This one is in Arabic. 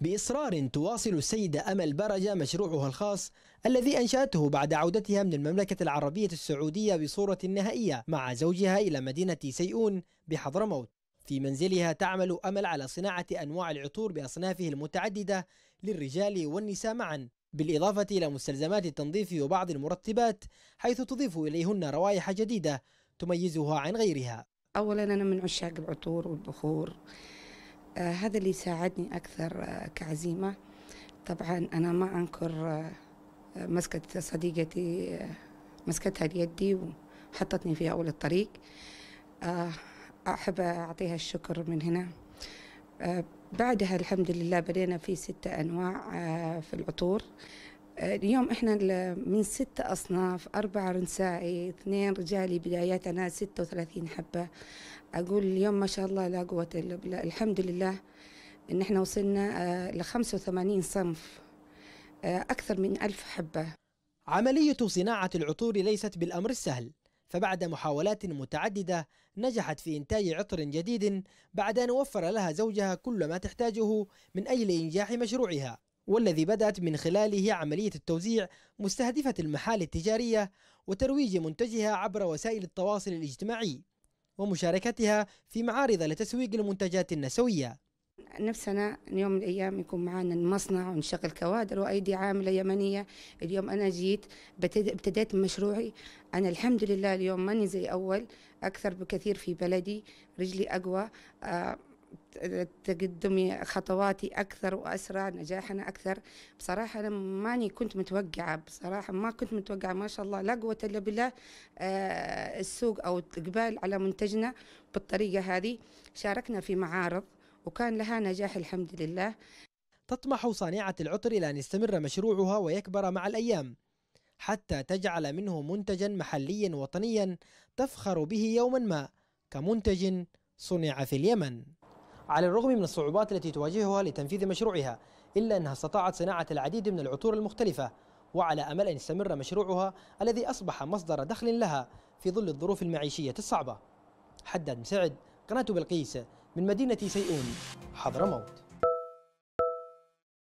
بإصرار تواصل السيدة أمل برجة مشروعها الخاص الذي أنشأته بعد عودتها من المملكة العربية السعودية بصورة نهائية مع زوجها إلى مدينة سيئون بحضرموت في منزلها تعمل أمل على صناعة أنواع العطور بأصنافه المتعددة للرجال والنساء معا بالإضافة إلى مستلزمات التنظيف وبعض المرتبات حيث تضيف إليهن روائح جديدة تميزها عن غيرها أولا أنا من عشاق العطور والبخور آه، هذا اللي ساعدني أكثر آه، كعزيمة طبعا أنا ما أنكر آه، مسكة صديقتي مسكتها بيدي وحطتني في أول الطريق أحب أعطيها الشكر من هنا بعدها الحمد لله بدينا في ستة أنواع في العطور اليوم احنا من ست اصناف اربعه رنسائي اثنين رجالي بدايات انا وثلاثين حبه اقول اليوم ما شاء الله لا قوه الا بالله الحمد لله ان احنا وصلنا آه، لخمسة وثمانين صنف آه، اكثر من ألف حبه عمليه صناعه العطور ليست بالامر السهل فبعد محاولات متعددة نجحت في إنتاج عطر جديد بعد أن وفر لها زوجها كل ما تحتاجه من أجل إنجاح مشروعها والذي بدأت من خلاله عملية التوزيع مستهدفة المحال التجارية وترويج منتجها عبر وسائل التواصل الاجتماعي ومشاركتها في معارض لتسويق المنتجات النسوية نفسنا يوم من الايام يكون معنا المصنع ونشغل كوادر وايدي عامله يمنيه، اليوم انا جيت ابتديت مشروعي، انا الحمد لله اليوم ماني زي اول، اكثر بكثير في بلدي، رجلي اقوى آه، تقدمي خطواتي أكثر وأسرع نجاحنا أكثر بصراحة أنا ماني كنت متوقعة بصراحة ما كنت متوقعة ما شاء الله لا قوة إلا بالله آه، السوق أو الإقبال على منتجنا بالطريقة هذه شاركنا في معارض وكان لها نجاح الحمد لله تطمح صانعة العطر إلى أن يستمر مشروعها ويكبر مع الأيام حتى تجعل منه منتجا محليا وطنيا تفخر به يوما ما كمنتج صنع في اليمن على الرغم من الصعوبات التي تواجهها لتنفيذ مشروعها إلا أنها استطاعت صناعة العديد من العطور المختلفة وعلى أمل أن يستمر مشروعها الذي أصبح مصدر دخل لها في ظل الظروف المعيشية الصعبة حداد مسعد قناة بلقيس من مدينة سيئون حضرموت